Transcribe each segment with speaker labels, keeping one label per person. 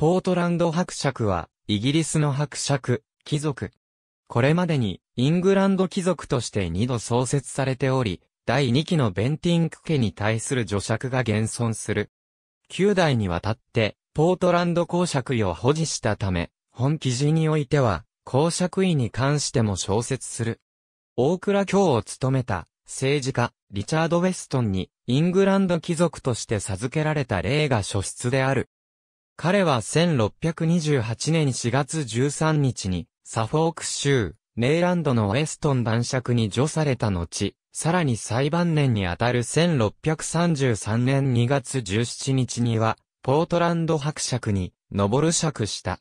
Speaker 1: ポートランド伯爵は、イギリスの伯爵、貴族。これまでに、イングランド貴族として2度創設されており、第2期のベンティンク家に対する助爵が現存する。9代にわたって、ポートランド公爵位を保持したため、本記事においては、公爵位に関しても小説する。大倉卿を務めた、政治家、リチャード・ウェストンに、イングランド貴族として授けられた例が書出である。彼は1628年4月13日に、サフォーク州、ネイランドのウェストン男爵に除された後、さらに裁判年にあたる1633年2月17日には、ポートランド伯爵に、上る爵した。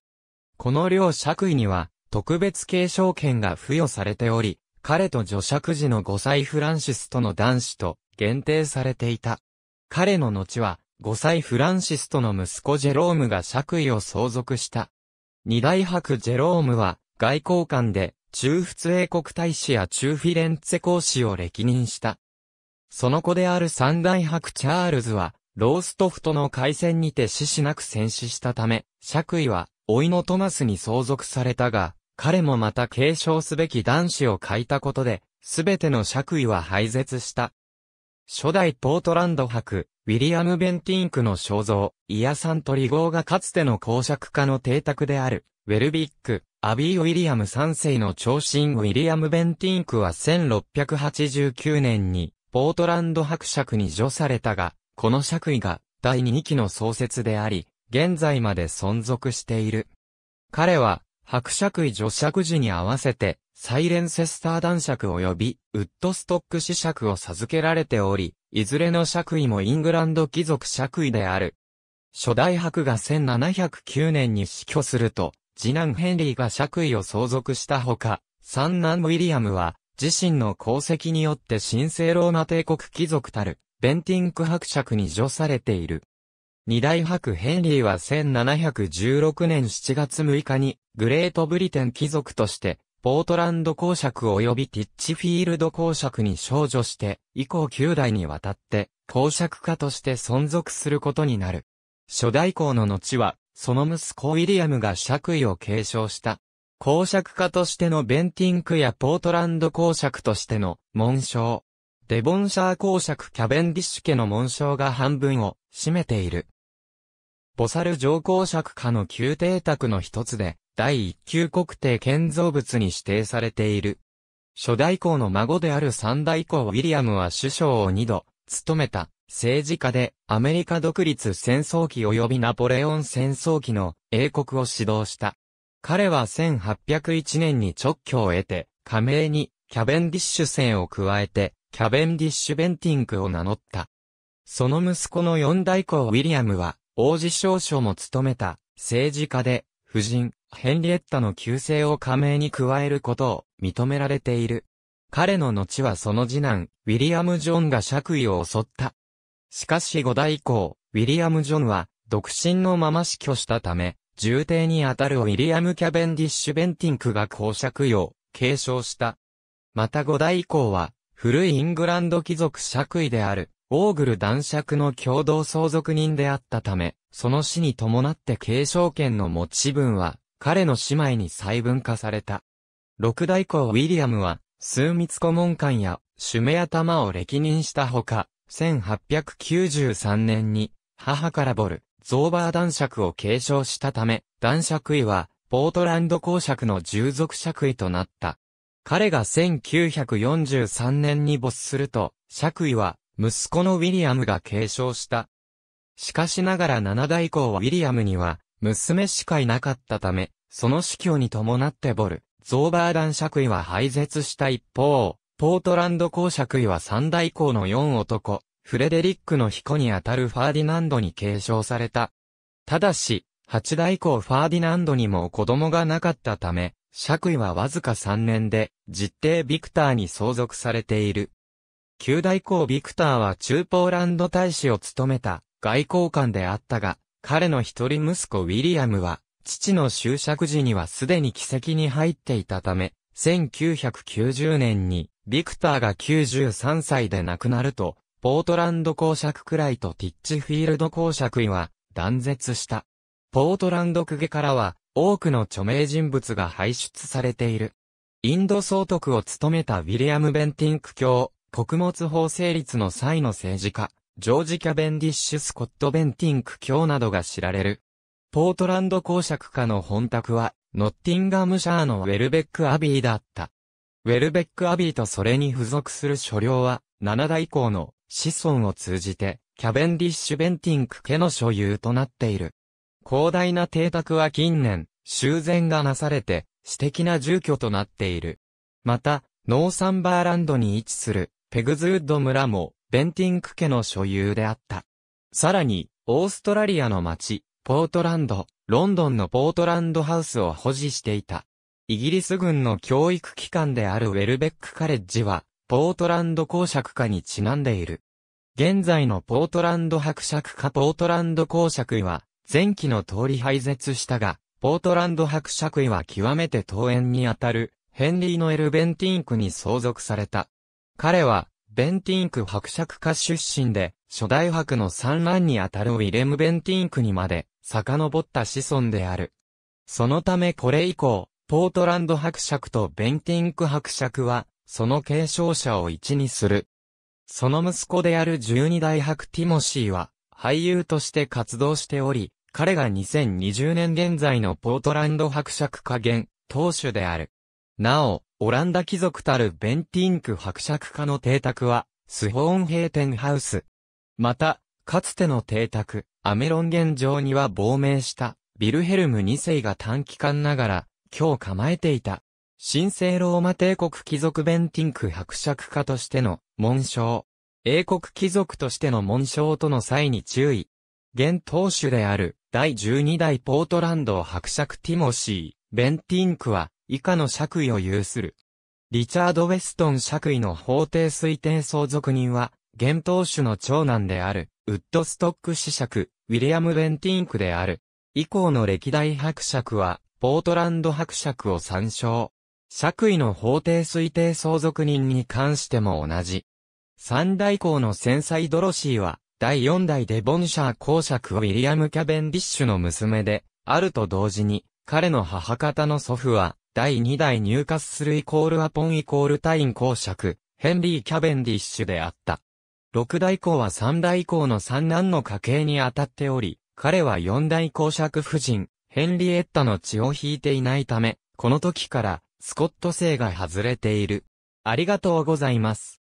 Speaker 1: この両爵位には、特別継承権が付与されており、彼と助爵時の5歳フランシスとの男子と限定されていた。彼の後は、5歳フランシスとの息子ジェロームが爵位を相続した。二大伯ジェロームは、外交官で、中仏英国大使や中フィレンツェ公使を歴任した。その子である三大伯チャールズは、ローストフトの海戦にて死しなく戦死したため、爵位は、老いのトマスに相続されたが、彼もまた継承すべき男子を書いたことで、すべての爵位は廃絶した。初代ポートランド伯、ウィリアム・ベンティンクの肖像、イア・サントリ号がかつての公爵家の邸宅である、ウェルビック、アビー・ウィリアム3世の長身ウィリアム・ベンティンクは1689年に、ポートランド伯爵に除されたが、この爵位が第2期の創設であり、現在まで存続している。彼は、伯爵位女爵時に合わせて、サイレンセスター男爵及び、ウッドストック子爵を授けられており、いずれの爵位もイングランド貴族爵位である。初代伯が1709年に死去すると、次男ヘンリーが爵位を相続したほか、三男ウィリアムは、自身の功績によって神聖ローマ帝国貴族たる、ベンティンク伯爵に除されている。二大博ヘンリーは1716年7月6日に、グレートブリテン貴族として、ポートランド公爵及びティッチフィールド公爵に少女して、以降9代にわたって、公爵家として存続することになる。初代公の後は、その息子ウィリアムが爵位を継承した。公爵家としてのベンティンクやポートランド公爵としての紋章。デボンシャー公爵キャベンディッシュ家の紋章が半分を占めている。ボサル上皇爵下の宮邸宅の一つで、第一級国定建造物に指定されている。初代皇の孫である三代皇ウィリアムは首相を二度、務めた、政治家で、アメリカ独立戦争期及びナポレオン戦争期の英国を指導した。彼は1801年に直居を得て、加盟に、キャベンディッシュ戦を加えて、キャベンディッシュベンティンクを名乗った。その息子の四代皇ウィリアムは、王子少将も務めた、政治家で、夫人、ヘンリエッタの旧姓を加盟に加えることを認められている。彼の後はその次男、ウィリアム・ジョンが爵位を襲った。しかし5代以降、ウィリアム・ジョンは、独身のまま死去したため、重帝にあたるウィリアム・キャベンディッシュ・ベンティンクが公爵位を継承した。また5代以降は、古いイングランド貴族爵位である、オーグル男爵の共同相続人であったため、その死に伴って継承権の持ち分は、彼の姉妹に細分化された。六代公ウィリアムは、数密古門官や、シュメアマを歴任したほか、1893年に、母からボル、ゾーバー男爵を継承したため、男爵位は、ポートランド公爵の従属爵位となった。彼が1943年に没すると、爵位は、息子のウィリアムが継承した。しかしながら七代以はウィリアムには、娘しかいなかったため、その死去に伴ってボル、ゾーバーダン爵位は廃絶した一方、ポートランド公爵位は三代以の四男、フレデリックの彦にあたるファーディナンドに継承された。ただし、八代以ファーディナンドにも子供がなかったため、爵位はわずか三年で、実弟ビクターに相続されている。旧大公ビクターは中ポーランド大使を務めた外交官であったが、彼の一人息子ウィリアムは、父の就職時にはすでに奇跡に入っていたため、1990年に、ビクターが93歳で亡くなると、ポートランド公爵くらいとティッチフィールド公爵位は断絶した。ポートランド公家からは多くの著名人物が輩出されている。インド総督を務めたウィリアム・ベンティンク卿、穀物法成立の際の政治家、ジョージ・キャベンディッシュ・スコット・ベンティンク卿などが知られる。ポートランド公爵家の本宅は、ノッティンガムシャーのウェルベック・アビーだった。ウェルベック・アビーとそれに付属する所領は、7代以降の子孫を通じて、キャベンディッシュ・ベンティンク家の所有となっている。広大な邸宅は近年、修繕がなされて、私的な住居となっている。また、ノーサンバーランドに位置する、ペグズウッド村も、ベンティンク家の所有であった。さらに、オーストラリアの町、ポートランド、ロンドンのポートランドハウスを保持していた。イギリス軍の教育機関であるウェルベックカレッジは、ポートランド公爵家にちなんでいる。現在のポートランド伯爵家ポートランド公爵位は、前期の通り廃絶したが、ポートランド伯爵位は極めて遠縁にあたる、ヘンリーのエル・ベンティンクに相続された。彼は、ベンティンク伯爵家出身で、初代伯の産卵にあたるウィレム・ベンティンクにまで、遡った子孫である。そのためこれ以降、ポートランド伯爵とベンティンク伯爵は、その継承者を一にする。その息子である十二代伯ティモシーは、俳優として活動しており、彼が2020年現在のポートランド伯爵加減、当主である。なお、オランダ貴族たるベンティンク伯爵家の邸宅は、スホーンヘーテンハウス。また、かつての邸宅、アメロン現状には亡命した、ビルヘルム2世が短期間ながら、今日構えていた。神聖ローマ帝国貴族ベンティンク伯爵家としての紋章。英国貴族としての紋章との際に注意。現当主である第12代ポートランド伯爵ティモシー、ベンティンクは以下の爵位を有する。リチャード・ウェストン爵位の法定推定相続人は、現当主の長男である、ウッドストック子爵、ウィリアム・ベンティンクである。以降の歴代伯爵は、ポートランド伯爵を参照。爵位の法定推定相続人に関しても同じ。三代公の戦災ドロシーは、第四代デボンシャー公爵ウィリアム・キャベンディッシュの娘で、あると同時に、彼の母方の祖父は、第2代入荷するイコールアポンイコールタイン公爵、ヘンリー・キャベンディッシュであった。6代以降は3代以降の三男の家系に当たっており、彼は4代公爵夫人、ヘンリエッタの血を引いていないため、この時から、スコット姓が外れている。ありがとうございます。